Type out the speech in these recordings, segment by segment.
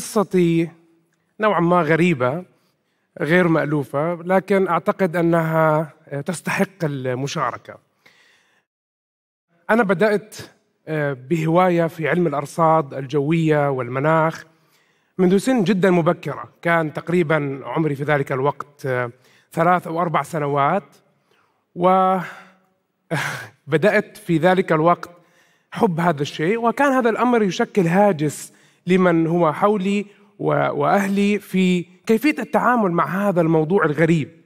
قصتي نوعا ما غريبه غير مالوفه لكن اعتقد انها تستحق المشاركه انا بدات آه، بهوايه في علم الارصاد الجويه والمناخ منذ سن جدا مبكره كان تقريبا عمري في ذلك الوقت آه، ثلاث او اربع سنوات و بدات في ذلك الوقت حب هذا الشيء وكان هذا الامر يشكل هاجس لمن هو حولي واهلي في كيفيه التعامل مع هذا الموضوع الغريب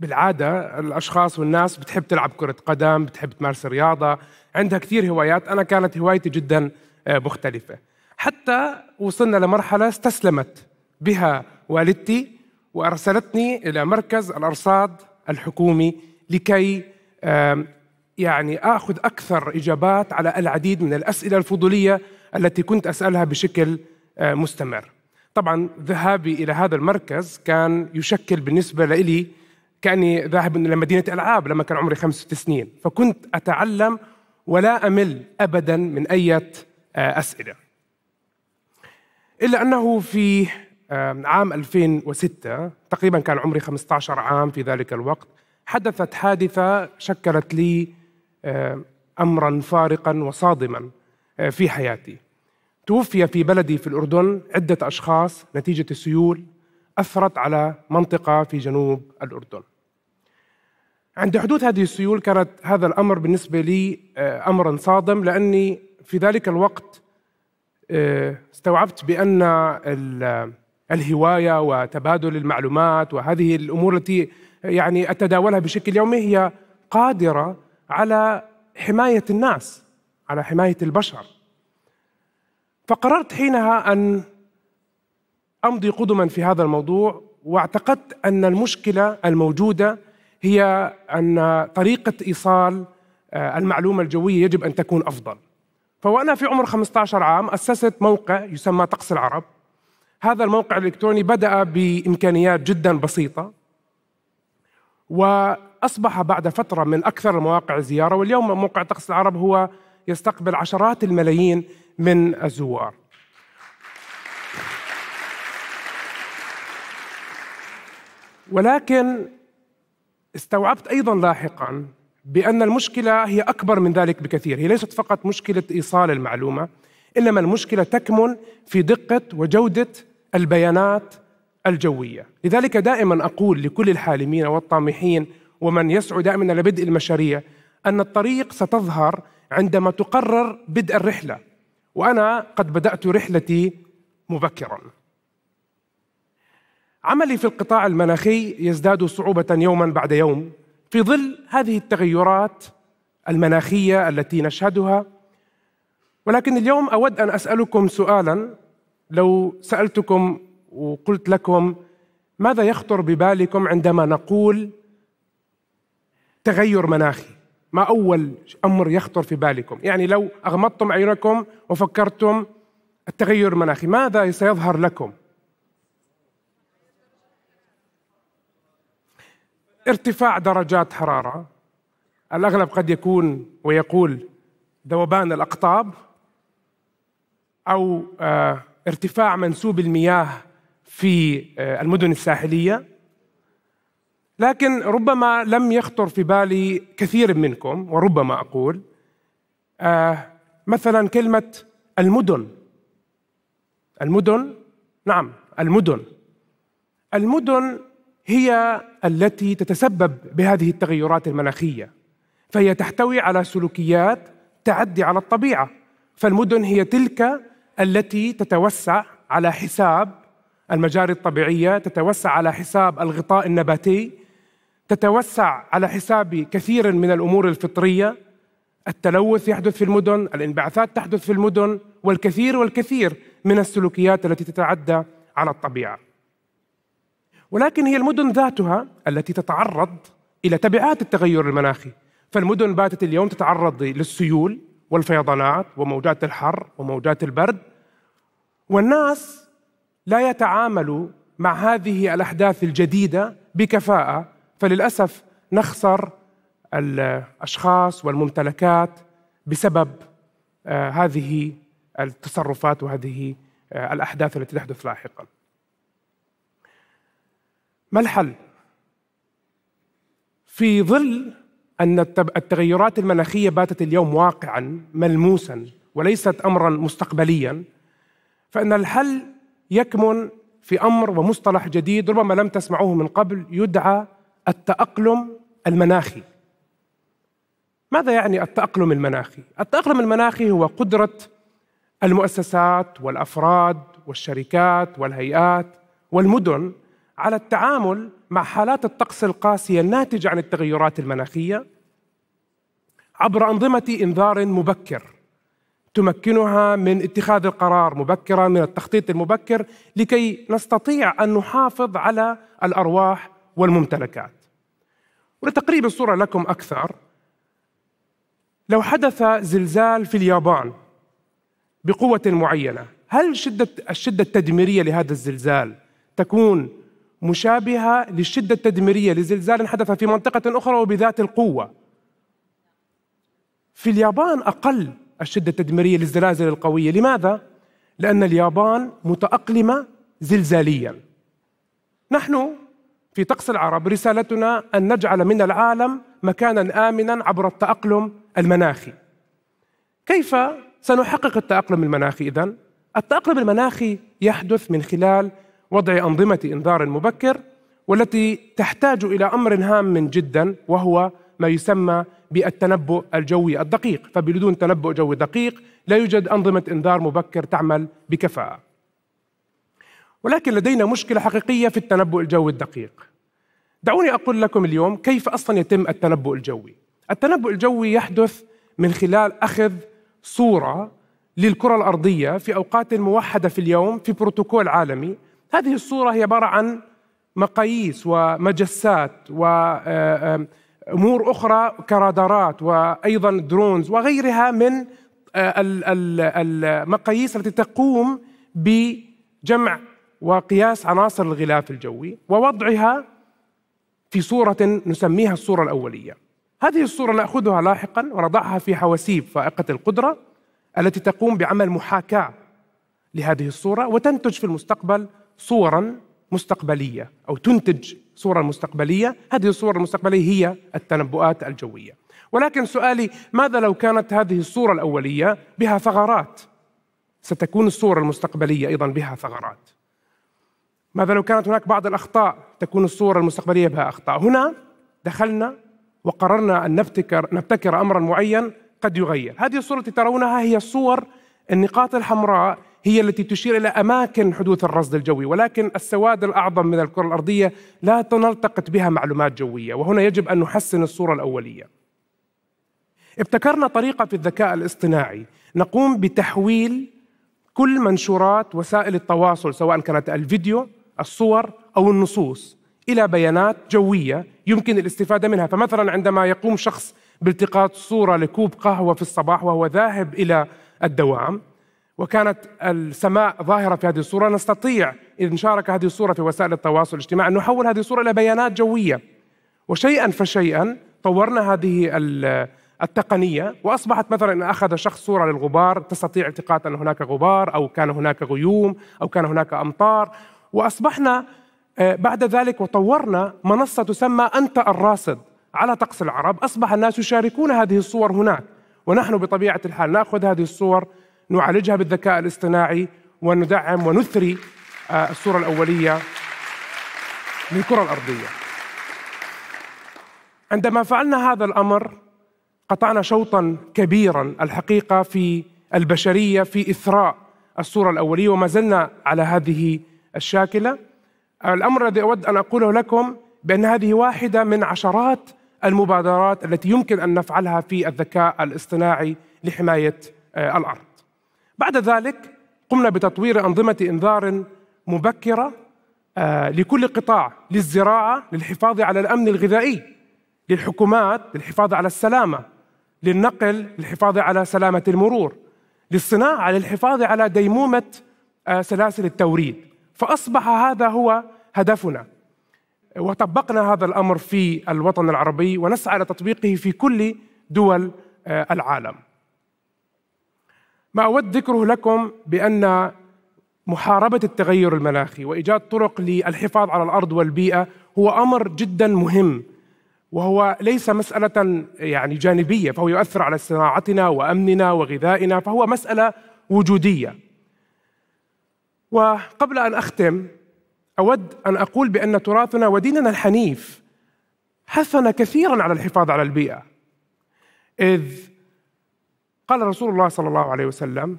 بالعادة الأشخاص والناس بتحب تلعب كرة قدم بتحب تمارس رياضة عندها كثير هوايات أنا كانت هوايتي جدا آه، مختلفة حتى وصلنا لمرحلة استسلمت بها والدتي وأرسلتني إلى مركز الأرصاد الحكومي لكي يعني اخذ اكثر اجابات على العديد من الاسئله الفضوليه التي كنت اسالها بشكل آه، مستمر. طبعا ذهابي الى هذا المركز كان يشكل بالنسبه لي كاني ذاهب الى مدينه العاب لما كان عمري خمس ست سنين، فكنت اتعلم ولا امل ابدا من اي آه، اسئله. الا انه في آه، عام 2006 تقريبا كان عمري 15 عام في ذلك الوقت حدثت حادثه شكلت لي آه، امرا فارقا وصادما آه، في حياتي توفي في بلدي في الاردن عده اشخاص نتيجه السيول اثرت على منطقه في جنوب الاردن عند حدوث هذه السيول كانت هذا الامر بالنسبه لي آه، امرا صادم لاني في ذلك الوقت استوعبت بان الهوايه وتبادل المعلومات وهذه الامور التي يعني اتداولها بشكل يومي هي قادره على حمايه الناس على حمايه البشر فقررت حينها ان امضي قدما في هذا الموضوع واعتقدت ان المشكله الموجوده هي ان طريقه ايصال آه، المعلومه الجويه يجب ان تكون افضل فوانا في عمر 15 عام اسست موقع يسمى طقس العرب هذا الموقع الالكتروني بدا بامكانيات جدا بسيطه واصبح بعد فتره من اكثر المواقع زياره واليوم موقع طقس العرب هو يستقبل عشرات الملايين من الزوار. ولكن استوعبت ايضا لاحقا بان المشكله هي اكبر من ذلك بكثير، هي ليست فقط مشكله ايصال المعلومه، انما المشكله تكمن في دقه وجوده البيانات الجوية لذلك دائما أقول لكل الحالمين والطامحين ومن يسعى دائما لبدء المشاريع أن الطريق ستظهر عندما تقرر بدء الرحلة وأنا قد بدأت رحلتي مبكرا عملي في القطاع المناخي يزداد صعوبة يوما بعد يوم في ظل هذه التغيرات المناخية التي نشهدها ولكن اليوم أود أن أسألكم سؤالا لو سألتكم وقلت لكم ماذا يخطر ببالكم عندما نقول تغير مناخي ما أول أمر يخطر في بالكم يعني لو أغمضتم عيونكم وفكرتم التغير المناخي ماذا سيظهر لكم ارتفاع درجات حرارة الأغلب قد يكون ويقول ذوبان الأقطاب أو آه، ارتفاع منسوب المياه في آه، المدن الساحليه لكن ربما لم يخطر في بالي كثير منكم وربما اقول آه، مثلا كلمه المدن المدن نعم المدن المدن هي التي تتسبب بهذه التغيرات المناخيه فهي تحتوي على سلوكيات تعدي على الطبيعه فالمدن هي تلك التي تتوسع على حساب المجاري الطبيعية تتوسع على حساب الغطاء النباتي تتوسع على حساب كثير من الأمور الفطرية التلوث يحدث في المدن الانبعاثات تحدث في المدن والكثير والكثير من السلوكيات التي تتعدى على الطبيعة ولكن هي المدن ذاتها التي تتعرض إلى تبعات التغير المناخي فالمدن باتت اليوم تتعرض للسيول والفيضانات وموجات الحر وموجات البرد والناس لا يتعامل مع هذه الاحداث الجديده بكفاءه فللاسف نخسر الاشخاص والممتلكات بسبب آه، هذه التصرفات وهذه آه، الاحداث التي تحدث لاحقا. ما الحل؟ في ظل ان التغيرات المناخيه باتت اليوم واقعا ملموسا وليست امرا مستقبليا فان الحل يكمن في امر ومصطلح جديد ربما لم تسمعوه من قبل يدعى التاقلم المناخي. ماذا يعني التاقلم المناخي؟ التاقلم المناخي هو قدره المؤسسات والافراد والشركات والهيئات والمدن على التعامل مع حالات الطقس القاسيه الناتجه عن التغيرات المناخيه عبر انظمه انذار مبكر تمكنها من اتخاذ القرار مبكرا من التخطيط المبكر لكي نستطيع ان نحافظ على الارواح والممتلكات. ولتقريب الصوره لكم اكثر لو حدث زلزال في اليابان بقوه معينه، هل شده الشده التدميريه لهذا الزلزال تكون مشابهه للشده التدميريه لزلزال حدث في منطقه اخرى وبذات القوه؟ في اليابان اقل الشدة التدميرية للزلازل القوية لماذا؟ لأن اليابان متأقلمة زلزاليا نحن في طقس العرب رسالتنا أن نجعل من العالم مكانا آمنا عبر التأقلم المناخي كيف سنحقق التأقلم المناخي إذا؟ التأقلم المناخي يحدث من خلال وضع أنظمة إنذار مبكر والتي تحتاج إلى أمر هام جدا وهو ما يسمى بالتنبؤ الجوي الدقيق فبدون تنبؤ جوي دقيق لا يوجد أنظمة إنذار مبكر تعمل بكفاءة ولكن لدينا مشكلة حقيقية في التنبؤ الجوي الدقيق دعوني أقول لكم اليوم كيف أصلا يتم التنبؤ الجوي التنبؤ الجوي يحدث من خلال أخذ صورة للكرة الأرضية في أوقات موحدة في اليوم في بروتوكول عالمي هذه الصورة هي عبارة عن مقاييس ومجسات و آه، آه، امور اخرى كرادارات وايضا درونز وغيرها من آه، المقاييس التي تقوم بجمع وقياس عناصر الغلاف الجوي ووضعها في صوره نسميها الصوره الاوليه. هذه الصوره ناخذها لاحقا ونضعها في حواسيب فائقه القدره التي تقوم بعمل محاكاه لهذه الصوره وتنتج في المستقبل صورا مستقبليه او تنتج صوره مستقبليه، هذه الصوره المستقبليه هي التنبؤات الجويه. ولكن سؤالي ماذا لو كانت هذه الصوره الاوليه بها ثغرات؟ ستكون الصوره المستقبليه ايضا بها ثغرات. ماذا لو كانت هناك بعض الاخطاء؟ تكون الصوره المستقبليه بها اخطاء. هنا دخلنا وقررنا ان نبتكر نبتكر امرا معين قد يغير. هذه الصوره التي ترونها هي الصور النقاط الحمراء هي التي تشير الى اماكن حدوث الرصد الجوي ولكن السواد الاعظم من الكره الارضيه لا تنلتقط بها معلومات جويه وهنا يجب ان نحسن الصوره الاوليه ابتكرنا طريقه في الذكاء الاصطناعي نقوم بتحويل كل منشورات وسائل التواصل سواء كانت الفيديو الصور او النصوص الى بيانات جويه يمكن الاستفاده منها فمثلا عندما يقوم شخص بالتقاط صوره لكوب قهوه في الصباح وهو ذاهب الى الدوام وكانت السماء ظاهرة في هذه الصورة نستطيع إذا شارك هذه الصورة في وسائل التواصل الاجتماعي أن نحول هذه الصورة إلى بيانات جوية وشيئا فشيئا طورنا هذه التقنية وأصبحت مثلا إن أخذ شخص صورة للغبار تستطيع التقاط أن هناك غبار أو كان هناك غيوم أو كان هناك أمطار وأصبحنا آه، بعد ذلك وطورنا منصة تسمى أنت الراصد على طقس العرب أصبح الناس يشاركون هذه الصور هناك ونحن بطبيعه الحال ناخذ هذه الصور نعالجها بالذكاء الاصطناعي وندعم ونثري آه، الصوره الاوليه للكره الارضيه. عندما فعلنا هذا الامر قطعنا شوطا كبيرا الحقيقه في البشريه في اثراء الصوره الاوليه وما زلنا على هذه الشاكله. الامر الذي اود ان اقوله لكم بان هذه واحده من عشرات المبادرات التي يمكن ان نفعلها في الذكاء الاصطناعي لحمايه آه، الارض. بعد ذلك قمنا بتطوير انظمه انذار مبكره آه، لكل قطاع للزراعه للحفاظ على الامن الغذائي للحكومات للحفاظ على السلامه للنقل للحفاظ على سلامه المرور للصناعه للحفاظ على ديمومه آه، سلاسل التوريد فاصبح هذا هو هدفنا وطبقنا هذا الامر في الوطن العربي ونسعى لتطبيقه في كل دول آه، العالم. ما اود ذكره لكم بان محاربه التغير المناخي وايجاد طرق للحفاظ على الارض والبيئه هو امر جدا مهم وهو ليس مساله يعني جانبيه فهو يؤثر على صناعتنا وامننا وغذائنا فهو مساله وجوديه. وقبل ان اختم أود أن أقول بأن تراثنا وديننا الحنيف حثنا كثيرا على الحفاظ على البيئة إذ قال رسول الله صلى الله عليه وسلم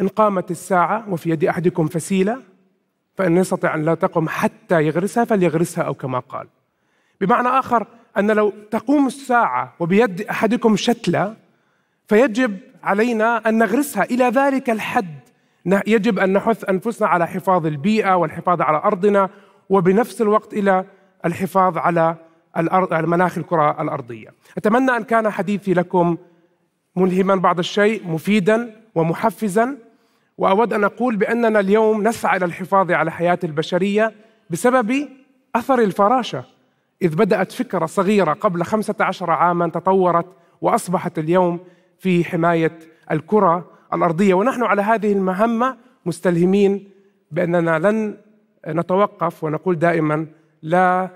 إن قامت الساعة وفي يد أحدكم فسيلة فإن يستطع أن لا تقم حتى يغرسها فليغرسها أو كما قال بمعنى آخر أن لو تقوم الساعة وبيد أحدكم شتلة فيجب علينا أن نغرسها إلى ذلك الحد يجب أن نحث أنفسنا على حفاظ البيئة والحفاظ على أرضنا وبنفس الوقت إلى الحفاظ على الأرض على مناخ الكرة الأرضية أتمنى أن كان حديثي لكم ملهما بعض الشيء مفيدا ومحفزا وأود أن أقول بأننا اليوم نسعى إلى الحفاظ على حياة البشرية بسبب أثر الفراشة إذ بدأت فكرة صغيرة قبل 15 عاما تطورت وأصبحت اليوم في حماية الكرة الارضيه ونحن على هذه المهمه مستلهمين باننا لن نتوقف ونقول دائما لا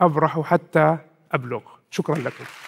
ابرح حتى ابلغ شكرا لكم